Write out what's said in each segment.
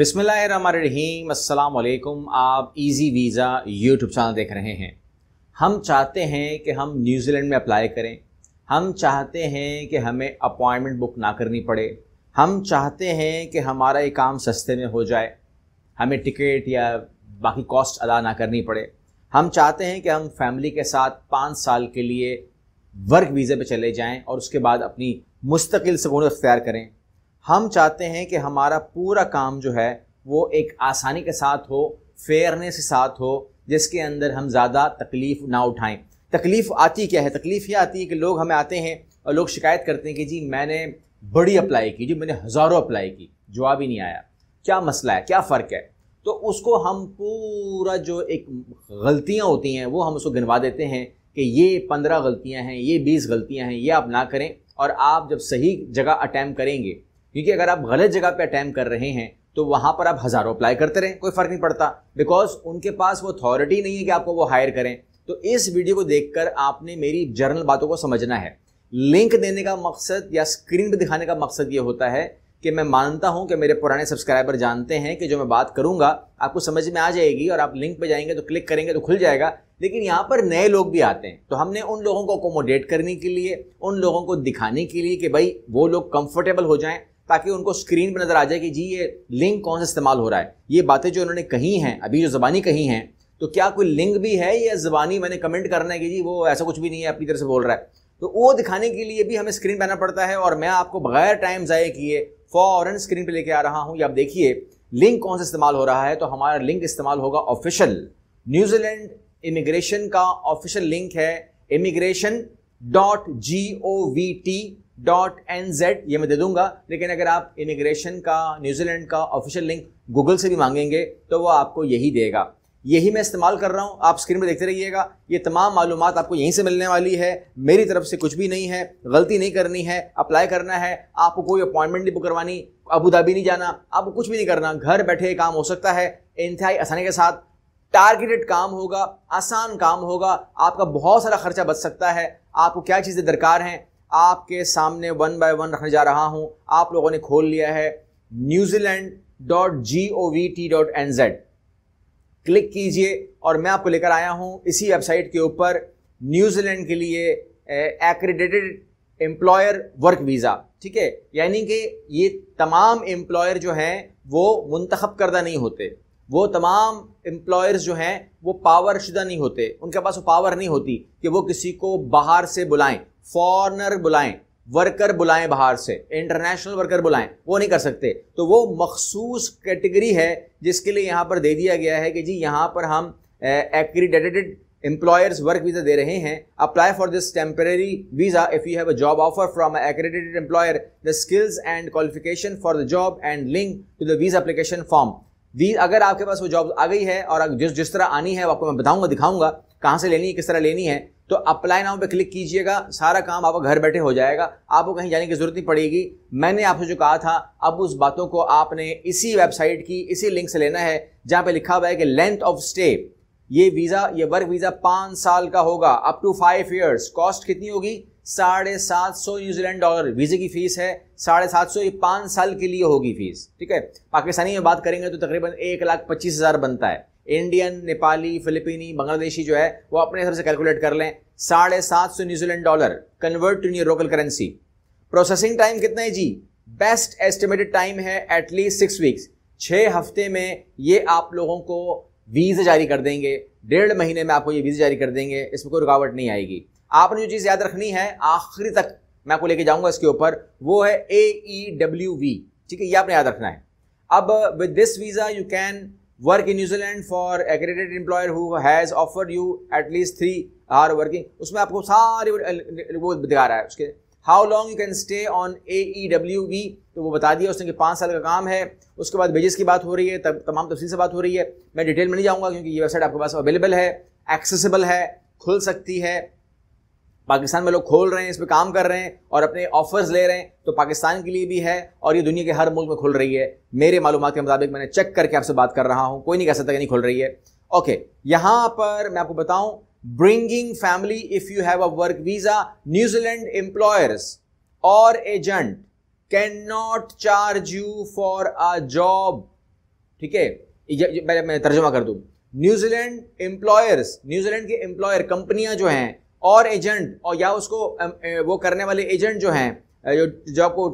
अस्सलाम वालेकुम आप इजी वीज़ा यूट्यूब चैनल देख रहे हैं हम चाहते हैं कि हम न्यूजीलैंड में अप्लाई करें हम चाहते हैं कि हमें अपॉइंटमेंट बुक ना करनी पड़े हम चाहते हैं कि हमारा ये काम सस्ते में हो जाए हमें टिकट या बाकी कॉस्ट अदा ना करनी पड़े हम चाहते हैं कि हम फैमिली के साथ पाँच साल के लिए वर्क वीज़े पर चले जाएँ और उसके बाद अपनी मुस्तकिल सकून अख्तियार करें हम चाहते हैं कि हमारा पूरा काम जो है वो एक आसानी के साथ हो फेयरनेस के साथ हो जिसके अंदर हम ज़्यादा तकलीफ़ ना उठाएं तकलीफ़ आती क्या है तकलीफ़ ये आती है कि लोग हमें आते हैं और लोग शिकायत करते हैं कि जी मैंने बड़ी अप्लाई की जी मैंने हज़ारों अप्लाई की जवाब ही नहीं आया क्या मसला है क्या फ़र्क है तो उसको हम पूरा जो एक गलतियाँ होती हैं वो हम उसको गिनवा देते हैं कि ये पंद्रह गलतियाँ हैं ये बीस गलतियाँ हैं ये आप ना करें और आप जब सही जगह अटैम्प करेंगे क्योंकि अगर आप गलत जगह पे अटैम्प कर रहे हैं तो वहाँ पर आप हज़ारों अप्लाई करते रहें कोई फ़र्क नहीं पड़ता बिकॉज उनके पास वो अथॉरिटी नहीं है कि आपको वो हायर करें तो इस वीडियो को देखकर आपने मेरी जर्नल बातों को समझना है लिंक देने का मकसद या स्क्रीन पर दिखाने का मकसद ये होता है कि मैं मानता हूं कि मेरे पुराने सब्सक्राइबर जानते हैं कि जो मैं बात करूंगा आपको समझ में आ जाएगी और आप लिंक पे जाएंगे तो क्लिक करेंगे तो खुल जाएगा लेकिन यहाँ पर नए लोग भी आते हैं तो हमने उन लोगों को अकोमोडेट करने के लिए उन लोगों को दिखाने के लिए कि भाई वो लोग कंफर्टेबल हो जाएं ताकि उनको स्क्रीन पर नज़र आ जाए कि जी ये लिंक कौन सा इस्तेमाल हो रहा है ये बातें जो उन्होंने कही हैं अभी जो ज़बानी कही हैं तो क्या कोई लिंक भी है या ज़बानी मैंने कमेंट करना है कि जी वो ऐसा कुछ भी नहीं है अपनी तरह से बोल रहा है तो वो दिखाने के लिए भी हमें स्क्रीन पर आना पड़ता है और मैं आपको बगैर टाइम ज़ाय किए फ़ौरन स्क्रीन पर लेके आ रहा हूँ या आप देखिए लिंक कौन सा इस्तेमाल हो रहा है तो हमारा लिंक इस्तेमाल होगा ऑफिशियल न्यूजीलैंड इमिग्रेशन का ऑफिशियल लिंक है immigration dot G O V T dot N Z ये मैं दे दूंगा लेकिन अगर आप इमिग्रेशन का न्यूजीलैंड का ऑफिशियल लिंक गूगल से भी मांगेंगे तो वो आपको यही देगा यही मैं इस्तेमाल कर रहा हूँ आप स्क्रीन पर देखते रहिएगा ये तमाम मालूम आपको यहीं से मिलने वाली है मेरी तरफ से कुछ भी नहीं है गलती नहीं करनी है अप्लाई करना है आपको कोई अपॉइंटमेंट नहीं बुक करवानी अबू धाबी नहीं जाना आपको कुछ भी नहीं करना घर बैठे काम हो सकता है इंतहाई आसानी के साथ टारगेटेड काम होगा आसान काम होगा आपका बहुत सारा खर्चा बच सकता है आपको क्या चीज़ें दरकार हैं आपके सामने वन बाय वन रखने जा रहा हूं आप लोगों ने खोल लिया है New Zealand dot G O V T dot N Z click कीजिए और मैं आपको लेकर आया हूं इसी वेबसाइट के ऊपर न्यूजीलैंड के लिए एक्रेडिटेड एम्प्लॉयर वर्क वीज़ा ठीक है यानी कि ये तमाम एम्प्लॉयर जो हैं वो मुंतखब करदा नहीं होते वो तमाम एम्प्लॉयर्स जो हैं वो पावर शुदा नहीं होते उनके पास वो पावर नहीं होती कि वो किसी को बाहर से बुलाएं फॉरनर बुलाएं वर्कर बुलाएं बाहर से इंटरनेशनल वर्कर बुलाएं वो नहीं कर सकते तो वो मखसूस कैटेगरी है जिसके लिए यहाँ पर दे दिया गया है कि जी यहाँ पर हम एक्रीडेटेड एम्प्लॉयर्स वर्क वीज़ा दे रहे हैं apply for this temporary visa if you have a job offer from accredited employer the skills and qualification for the job and link to the visa application form we अगर आपके पास वो job आ गई है और जिस जिस तरह आनी है आपको मैं बताऊंगा दिखाऊंगा कहाँ से लेनी है किस तरह लेनी है तो अप्लाई नाउ पे क्लिक कीजिएगा सारा काम आपका घर बैठे हो जाएगा आपको कहीं जाने की ज़रूरत नहीं पड़ेगी मैंने आपसे जो कहा था अब उस बातों को आपने इसी वेबसाइट की इसी लिंक से लेना है जहां पे लिखा हुआ है कि लेंथ ऑफ स्टे ये वीज़ा ये वर्क वीज़ा पांच साल का होगा up to five years cost कितनी होगी साढ़े सात सौ न्यूजीलैंड डॉलर वीज़े की फ़ीस है साढ़े सात सौ ये साल के लिए होगी फ़ीस ठीक है पाकिस्तानी में बात करेंगे तो तकरीबन एक लाख पच्चीस हज़ार बनता है इंडियन नेपाली फिलिपीनी बांग्लादेशी जो है वो अपने हिसाब से कैलकुलेट कर लें साढ़े सात सौ New Zealand dollar convert to new local currency processing time कितना है जी बेस्ट एस्टिमेटेड टाइम है एटलीस्ट सिक्स वीक्स छः हफ्ते में ये आप लोगों को वीज़ा जारी कर देंगे डेढ़ महीने में आपको ये वीज़ा जारी कर देंगे इसमें कोई रुकावट नहीं आएगी आपने जो चीज़ याद रखनी है आखिरी तक मैं आपको लेके जाऊंगा इसके ऊपर वो है ए ई डब्ल्यू वी ठीक है ये आपने याद रखना है अब with this visa you can work in New Zealand for accredited employer who has offered you at least three are working उसमें आपको सारी वो दिखा रहा है उसके how long you can stay on A E W E तो वो बता दिया उसने कि पाँच साल का काम है उसके बाद वेजेस की बात हो रही है तब तमाम तफसील से बात हो रही है मैं डिटेल में नहीं जाऊँगा क्योंकि ये वेबसाइट आपके पास अवेलेबल है एक्सेसिबल है खुल सकती है पाकिस्तान में लोग खोल रहे हैं इस पर काम कर रहे हैं और अपने ऑफर्स ले रहे हैं तो पाकिस्तान के लिए भी है और ये दुनिया के हर मुल्क में खुल रही है मेरे मालूम के मुताबिक मैंने चेक करके आपसे बात कर रहा हूँ कोई नहीं कह सकता कि नहीं खुल रही है ओके यहाँ पर मैं आपको बताऊं bringing family if you have a work visa New Zealand employers और agent can not charge you for a job ठीक है मैं तर्जुमा कर दू न्यूजीलैंड एम्प्लॉयर्स न्यूजीलैंड के एम्प्लॉयर कंपनियां जो हैं और एजेंट और या उसको वो करने वाले एजेंट जो हैं जो जो आपको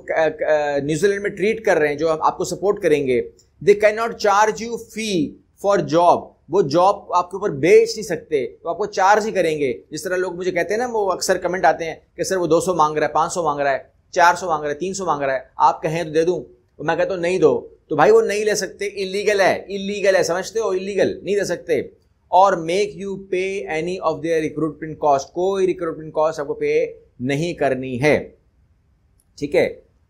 न्यूजीलैंड में ट्रीट कर रहे हैं जो आपको सपोर्ट करेंगे they can not charge you fee for job वो जॉब आपके ऊपर बेच नहीं सकते तो आपको चार्ज ही करेंगे जिस तरह लोग मुझे कहते हैं ना वो अक्सर कमेंट आते हैं कि सर वो 200 मांग रहा है 500 मांग रहा है 400 मांग रहा है 300 मांग रहा है आप कहें तो दे दूँ तो मैं कहता हूँ नहीं दो तो भाई वो नहीं ले सकते इलीगल है इलीगल है समझते हो इलीगल नहीं दे सकते और make you pay any of their recruitment cost कोई रिक्रूटमेंट कॉस्ट आपको पे नहीं करनी है ठीक है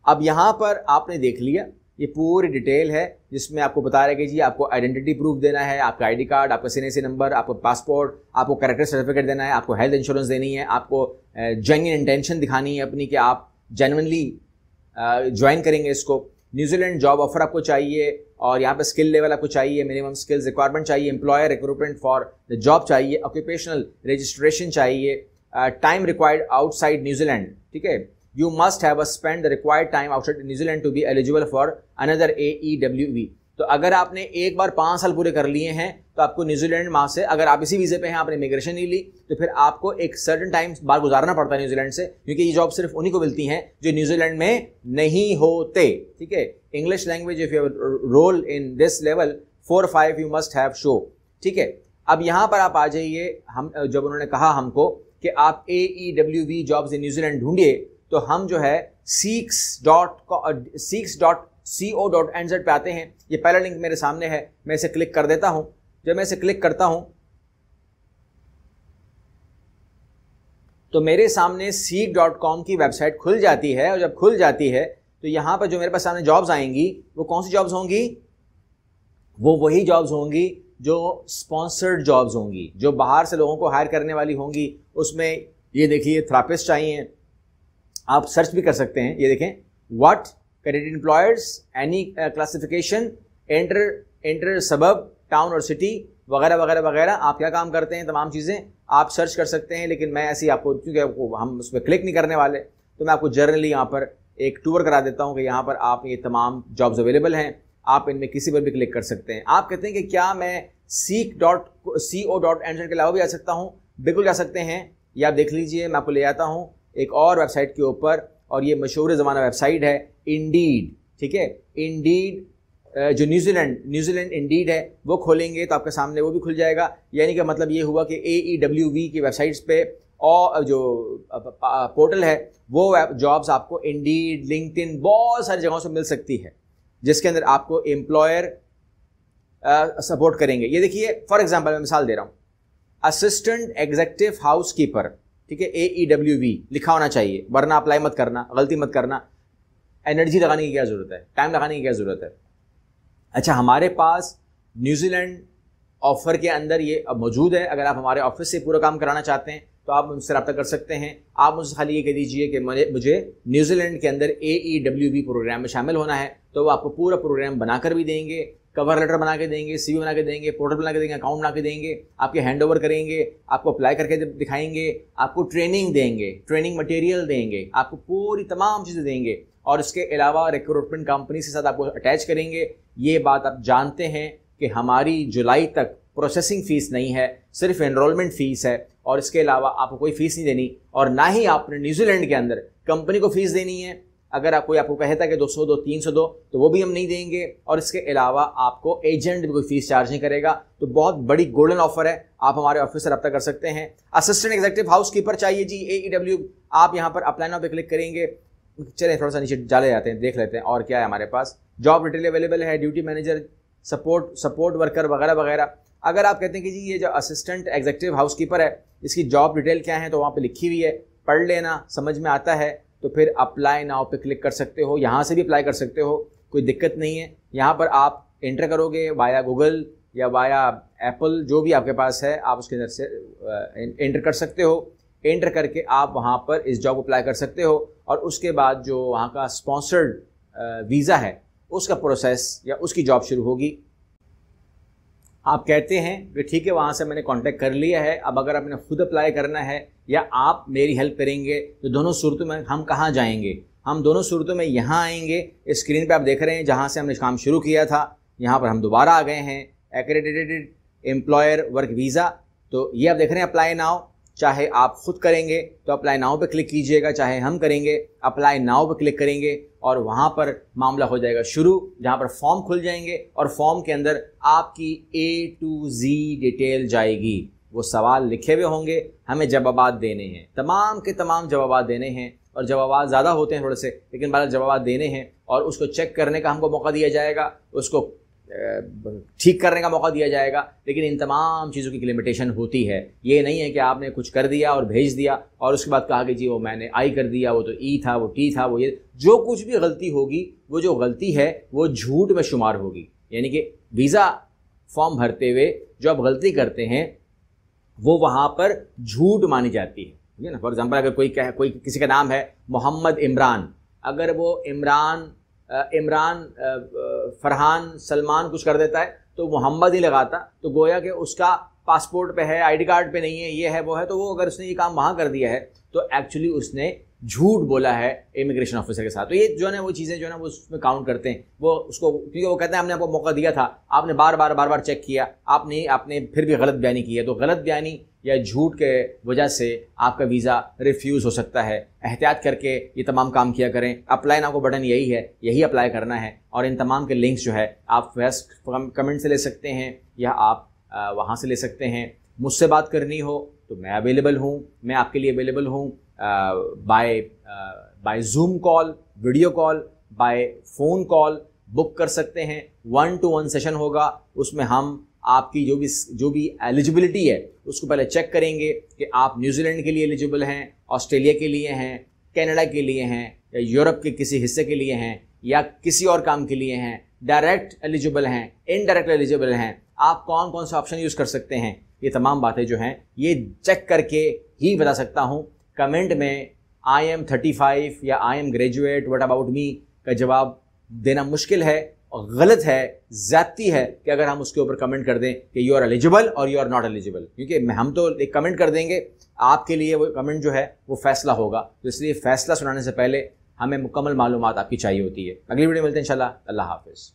अब यहाँ पर आपने देख लिया ये पूरी डिटेल है जिसमें आपको बता रहे कि जी आपको आइडेंटिटी प्रूफ देना है आपका आईडी कार्ड आपका सीन सी नंबर आपको पासपोर्ट आपको करेक्टर सर्टिफिकेट देना है आपको हेल्थ इंश्योरेंस देनी है आपको जेन्यन इंटेंशन दिखानी है अपनी कि आप जेनवनली ज्वाइन करेंगे इसको न्यूजीलैंड जॉब ऑफर आपको चाहिए और यहाँ पे स्किल लेवल आपको चाहिए मिनिमम स्किल्स रिक्वायरमेंट चाहिए employer recruitment for the job चाहिए ऑक्यूपेशनल रजिस्ट्रेशन चाहिए टाइम रिक्वायर्ड आउटसाइड न्यूजीलैंड ठीक है you must have spend the required time outside New Zealand to be eligible for another A E W V तो अगर आपने एक बार पाँच साल पूरे कर लिए हैं तो आपको न्यूजीलैंड वहाँ से अगर आप इसी वीज़े पे हैं आपने इमिग्रेशन नहीं ली तो फिर आपको एक सर्टन टाइम बार गुजारना पड़ता है न्यूजीलैंड से क्योंकि ये जॉब सिर्फ उन्हीं को मिलती हैं जो न्यूजीलैंड में नहीं होते ठीक है English language if you roll in this level four five you must have show ठीक है अब यहाँ पर आप आ जाइए हम जब उन्होंने कहा हमको कि आप A E W V jobs in New Zealand ढूंढिए तो हम जो है Seek dot Seek dot C O dot N Z पर आते हैं ये पहला लिंक मेरे सामने है मैं इसे क्लिक कर देता हूँ जब मैं इसे क्लिक करता हूं तो मेरे सामने सी डॉट कॉम की वेबसाइट खुल जाती है और जब खुल जाती है तो यहां पर जो मेरे पास सामने जॉब्स आएंगी वो कौन सी जॉब्स होंगी वो वही जॉब्स होंगी जो स्पॉन्सर्ड जॉब्स होंगी जो बाहर से लोगों को हायर करने वाली होंगी उसमें ये देखिए थ्रापिस्ट चाहिए आप सर्च भी कर सकते हैं ये देखें what credit employers any classification enter enter suburb town और सिटी वगैरह वगैरह वगैरह आप क्या काम करते हैं तमाम चीज़ें आप सर्च कर सकते हैं लेकिन मैं ऐसी आपको क्योंकि आपको हम उसमें क्लिक नहीं करने वाले तो मैं आपको जर्नली यहाँ पर एक टूर करा देता हूँ कि यहाँ पर आप ये तमाम जॉब्स अवेलेबल हैं आप इनमें किसी पर भी क्लिक कर सकते हैं आप कहते हैं कि क्या मैं Seek dot C O dot N के अलावा भी जा सकता हूँ बिल्कुल जा सकते हैं ये आप देख लीजिए मैं आपको ले जाता हूँ एक और वेबसाइट के ऊपर और ये मशहूर ज़माना वेबसाइट है इंडीड ठीक है इंडीड जो न्यूजीलैंड न्यूजीलैंड इंडीड है वो खोलेंगे तो आपके सामने वो भी खुल जाएगा यानी कि मतलब ये हुआ कि ए ई डब्ल्यू वी की वेबसाइट्स पे और जो पोर्टल है वो जॉब्स आपको इंडीड लिंक्डइन बहुत सारी जगहों से मिल सकती है जिसके अंदर आपको एम्प्लॉयर सपोर्ट करेंगे ये देखिए फॉर एग्जाम्पल मैं मिसाल दे रहा हूँ असिस्टेंट एग्जेक्टिव हाउस कीपर ठीक है ए ई डब्ल्यू वी लिखा होना चाहिए वरना अप्लाई मत करना गलती मत करना एनर्जी लगाने की क्या ज़रूरत है टाइम लगाने की क्या ज़रूरत है अच्छा हमारे पास न्यूजीलैंड ऑफ़र के अंदर ये मौजूद है अगर आप हमारे ऑफिस से पूरा काम कराना चाहते हैं तो आप मुझसे रब्ता कर सकते हैं आप मुझसे खाली ये कह दीजिए कि मुझे न्यूजीलैंड के अंदर A E W B program में शामिल होना है तो वो आपको पूरा प्रोग्राम बनाकर भी देंगे कवर लेटर बना के देंगे सी बना के देंगे पोर्टल बना के देंगे अकाउंट बना के देंगे आपके हैंड ओवर करेंगे आपको अप्लाई करके दिखाएंगे आपको ट्रेनिंग देंगे ट्रेनिंग मटेरियल देंगे आपको पूरी तमाम चीज़ें देंगे और इसके अलावा रिक्रूटमेंट कंपनी के साथ आपको अटैच करेंगे ये बात आप जानते हैं कि हमारी जुलाई तक प्रोसेसिंग फ़ीस नहीं है सिर्फ एनरोलमेंट फ़ीस है और इसके अलावा आपको कोई फ़ीस नहीं देनी और ना ही आपने न्यूजीलैंड के अंदर कंपनी को फ़ीस देनी है अगर आप कोई आपको कहता है कि दो सौ दो तीन सौ दो तो वो भी हम नहीं देंगे और इसके अलावा आपको एजेंट भी कोई फीस चार्ज नहीं करेगा तो बहुत बड़ी गोल्डन ऑफर है आप हमारे ऑफिस से रब्ता कर सकते हैं असिस्टेंट एग्जीक्यूटिव हाउस कीपर चाहिए जी ए डब्ल्यू e आप यहाँ पर अपलाइन पर क्लिक करेंगे चले थोड़ा सा नीचे डाले जाते हैं देख लेते हैं और क्या है हमारे पास जॉब डिटेल अवेलेबल है duty manager support support worker वगैरह वगैरह अगर आप कहते हैं कि जी ये जो असिस्टेंट एग्जीक्यूटिव हाउस कीपर है इसकी जॉब डिटेल क्या है तो वहाँ पर लिखी हुई है पढ़ लेना समझ में आता है तो फिर अप्लाई नाव पे क्लिक कर सकते हो यहाँ से भी अप्लाई कर सकते हो कोई दिक्कत नहीं है यहाँ पर आप इंटर करोगे वाया गूगल या वाया एप्पल जो भी आपके पास है आप उसके अंदर से एंटर कर सकते हो एंटर करके आप वहाँ पर इस जॉब अप्लाई कर सकते हो और उसके बाद जो वहाँ का स्पॉन्सर्ड वीज़ा है उसका प्रोसेस या उसकी जॉब शुरू होगी आप कहते हैं कि ठीक है वहाँ से मैंने कांटेक्ट कर लिया है अब अगर आपने खुद अप्लाई करना है या आप मेरी हेल्प करेंगे तो दोनों सूरतों में हम कहाँ जाएंगे हम दोनों सूरतों में यहाँ आएंगे स्क्रीन पे आप देख रहे हैं जहाँ से हमने काम शुरू किया था यहाँ पर हम दोबारा आ गए हैं एक्रेडिटेड एम्प्लॉयर वर्क वीज़ा तो ये आप देख रहे हैं अप्लाई नाउ चाहे आप खुद करेंगे तो अप्लाई नाव पर क्लिक कीजिएगा चाहे हम करेंगे अप्लाई नाव पर क्लिक करेंगे और वहाँ पर मामला हो जाएगा शुरू जहाँ पर फॉर्म खुल जाएंगे और फॉर्म के अंदर आपकी ए टू जी डिटेल जाएगी वो सवाल लिखे हुए होंगे हमें जवाब देने हैं तमाम के तमाम जवाब देने हैं और जवाब ज़्यादा होते हैं थोड़े से लेकिन बहरहाल जवाब देने हैं और उसको चेक करने का हमको मौका दिया जाएगा उसको ठीक करने का मौका दिया जाएगा लेकिन इन तमाम चीज़ों की लिमिटेशन होती है ये नहीं है कि आपने कुछ कर दिया और भेज दिया और उसके बाद कहा कि जी वो मैंने आई कर दिया वो तो ई e था वो टी था वो ये जो कुछ भी गलती होगी वो जो गलती है वो झूठ में शुमार होगी यानी कि वीज़ा फॉर्म भरते हुए जो आप गलती करते हैं वो वहाँ पर झूठ मानी जाती है ठीक है ना फॉर एग्ज़ाम्पल अगर कोई कह कोई किसी का नाम है मोहम्मद इमरान अगर वो इमरान इमरान फरहान सलमान कुछ कर देता है तो मोहम्मद ही लगाता तो गोया कि उसका पासपोर्ट पे है आईडी कार्ड पे नहीं है ये है वो है तो वो अगर उसने ये काम वहाँ कर दिया है तो एक्चुअली उसने झूठ बोला है इमिग्रेशन ऑफिसर के साथ तो ये जो है ना वो चीज़ें जो है ना वो उसमें काउंट करते हैं वो उसको क्योंकि वो कहते हैं हमने आपको मौका दिया था आपने बार बार बार बार चेक किया आपने आपने फिर भी गलत बयानी की है तो गलत बयानी या झूठ के वजह से आपका वीज़ा रिफ्यूज़ हो सकता है एहतियात करके ये तमाम काम किया करें अप्लाई ना को बटन यही है यही अप्लाई करना है और इन तमाम के लिंक्स जो है आप फेस्ट कमेंट से ले सकते हैं या आप वहाँ से ले सकते हैं मुझसे बात करनी हो तो मैं अवेलेबल हूँ मैं आपके लिए अवेलेबल हूँ by by Zoom call video call by phone call book कर सकते हैं वन टू वन सेशन होगा उसमें हम आपकी जो भी जो भी एलिजिबिलिटी है उसको पहले चेक करेंगे कि आप न्यूजीलैंड के लिए एलिजिबल हैं ऑस्ट्रेलिया के लिए हैं कनाडा के लिए हैं या यूरोप के किसी हिस्से के लिए हैं या किसी और काम के लिए हैं डायरेक्ट एलिजिबल हैं इनडायरेक्ट एलिजिबल हैं आप कौन कौन सा ऑप्शन यूज़ कर सकते हैं ये तमाम बातें जो हैं ये चेक करके ही बता सकता हूँ कमेंट में आई एम थर्टी फाइव या I am graduate what about me का जवाब देना मुश्किल है और गलत है ज़्यादती है कि अगर हम उसके ऊपर कमेंट कर दें कि यू आर एलिजिबल और यू आर नॉट एलिजिबल क्योंकि हम तो एक कमेंट कर देंगे आपके लिए वो कमेंट जो है वो फैसला होगा तो इसलिए फैसला सुनाने से पहले हमें मुकम्मल मालूम आपकी चाहिए होती है अगली वीडियो मिलते हैं इंशाल्लाह अल्लाह हाफिज़